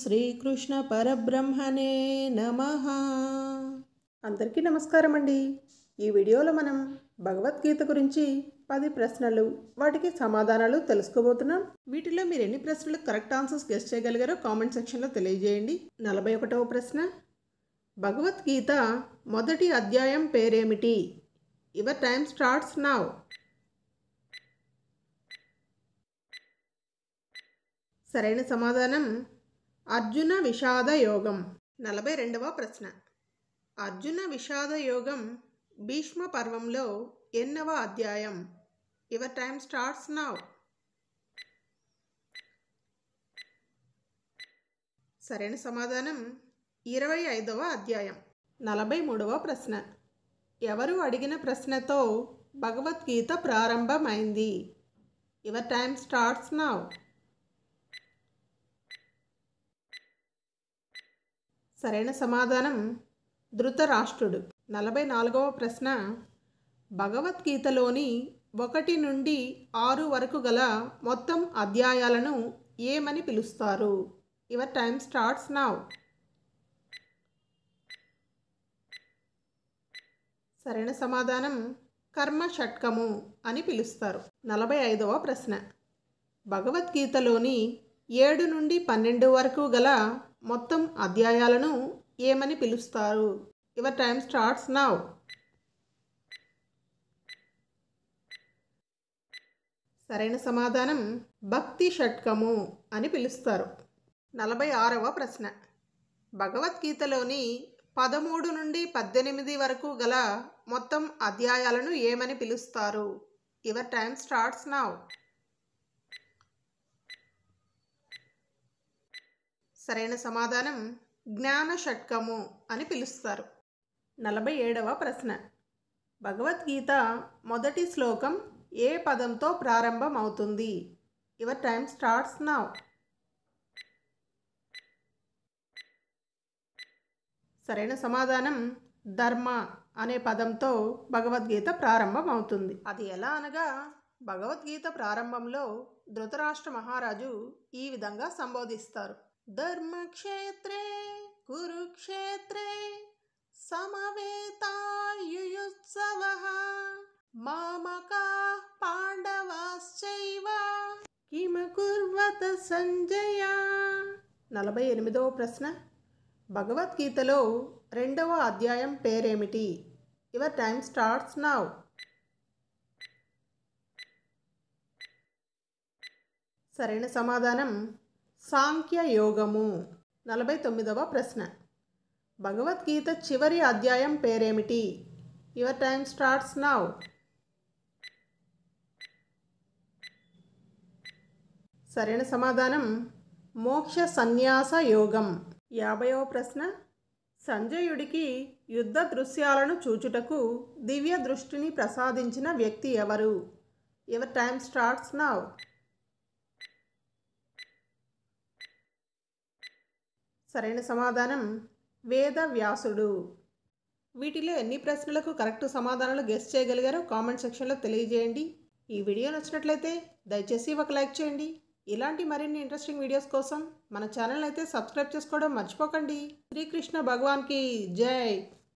శ్రీకృష్ణ పరబ్రహ్మనే నమ అందరికీ నమస్కారం అండి ఈ వీడియోలో మనం భగవద్గీత గురించి పది ప్రశ్నలు వాటికి సమాధానాలు తెలుసుకోబోతున్నాం వీటిలో మీరు ఎన్ని ప్రశ్నలు కరెక్ట్ ఆన్సర్స్ గెస్ట్ చేయగలిగారో కామెంట్ సెక్షన్లో తెలియజేయండి నలభై ఒకటవ ప్రశ్న భగవద్గీత మొదటి అధ్యాయం పేరేమిటి యువర్ టైం స్టార్ట్స్ నావ్ సరైన సమాధానం అర్జున విషాద యోగం నలభై రెండవ ప్రశ్న అర్జున విషాద యోగం భీష్మ పర్వంలో ఎన్నవ అధ్యాయం యువర్ టైం స్టార్ట్స్ నౌ సరైన సమాధానం ఇరవై ఐదవ అధ్యాయం నలభై మూడవ ప్రశ్న ఎవరు అడిగిన ప్రశ్నతో భగవద్గీత ప్రారంభమైంది యువర్ టైం స్టార్ట్స్ నౌ సరైన సమాధానం ధృతరాష్ట్రుడు నలభై నాలుగవ ప్రశ్న భగవద్గీతలోని ఒకటి నుండి ఆరు వరకు గల మొత్తం అధ్యాయాలను ఏమని పిలుస్తారు యువర్ టైం స్టార్ట్స్ నావ్ సరైన సమాధానం కర్మ షట్కము అని పిలుస్తారు నలభై ఐదవ ప్రశ్న భగవద్గీతలోని ఏడు నుండి పన్నెండు వరకు గల మొత్తం అధ్యాయాలను ఏమని పిలుస్తారు యువర్ టైం స్టార్ట్స్ నౌ సరైన సమాధానం భక్తి షట్కము అని పిలుస్తారు నలభై ఆరవ ప్రశ్న భగవద్గీతలోని పదమూడు నుండి పద్దెనిమిది వరకు గల మొత్తం అధ్యాయాలను ఏమని పిలుస్తారు యువర్ టైం స్టార్ట్స్ నౌ సరైన సమాధానం జ్ఞాన షట్కము అని పిలుస్తారు నలభై ఏడవ ప్రశ్న భగవద్గీత మొదటి శ్లోకం ఏ పదంతో ప్రారంభం అవుతుంది యువర్ టైం స్టార్ట్స్ నౌ సరైన సమాధానం ధర్మ అనే పదంతో భగవద్గీత ప్రారంభం అవుతుంది అది ఎలా అనగా భగవద్గీత ప్రారంభంలో ధృతరాష్ట్ర మహారాజు ఈ విధంగా సంబోధిస్తారు ధర్మక్షేత్రే కురుక్షేత్రే సమవేతాయుత్సవ మామకా పాండవాశ్చైవ కిమకుర్వత సంజయ నలభై ఎనిమిదవ ప్రశ్న భగవద్గీతలో రెండవ అధ్యాయం పేరేమిటి యువర్ టైం స్టార్ట్స్ నౌ సరైన సమాధానం సాంఖ్య యోగము నలభై తొమ్మిదవ ప్రశ్న భగవద్గీత చివరి అధ్యాయం పేరేమిటి యువర్ టైం స్టార్ట్స్ నౌ సరైన సమాధానం మోక్ష సన్యాస యోగం యాభైవ ప్రశ్న సంజయుడికి యుద్ధ దృశ్యాలను చూచుటకు దివ్య దృష్టిని ప్రసాదించిన వ్యక్తి ఎవరు యువర్ టైం స్టార్ట్స్ నౌ సరైన సమాధానం వేద వ్యాసుడు వీటిలో ఎన్ని ప్రశ్నలకు కరెక్ట్ సమాధానాలు గెస్ట్ చేయగలిగారో కామెంట్ సెక్షన్లో తెలియజేయండి ఈ వీడియో నచ్చినట్లయితే దయచేసి ఒక లైక్ చేయండి ఇలాంటి మరిన్ని ఇంట్రెస్టింగ్ వీడియోస్ కోసం మన ఛానల్ అయితే సబ్స్క్రైబ్ చేసుకోవడం మర్చిపోకండి శ్రీకృష్ణ భగవాన్కి జై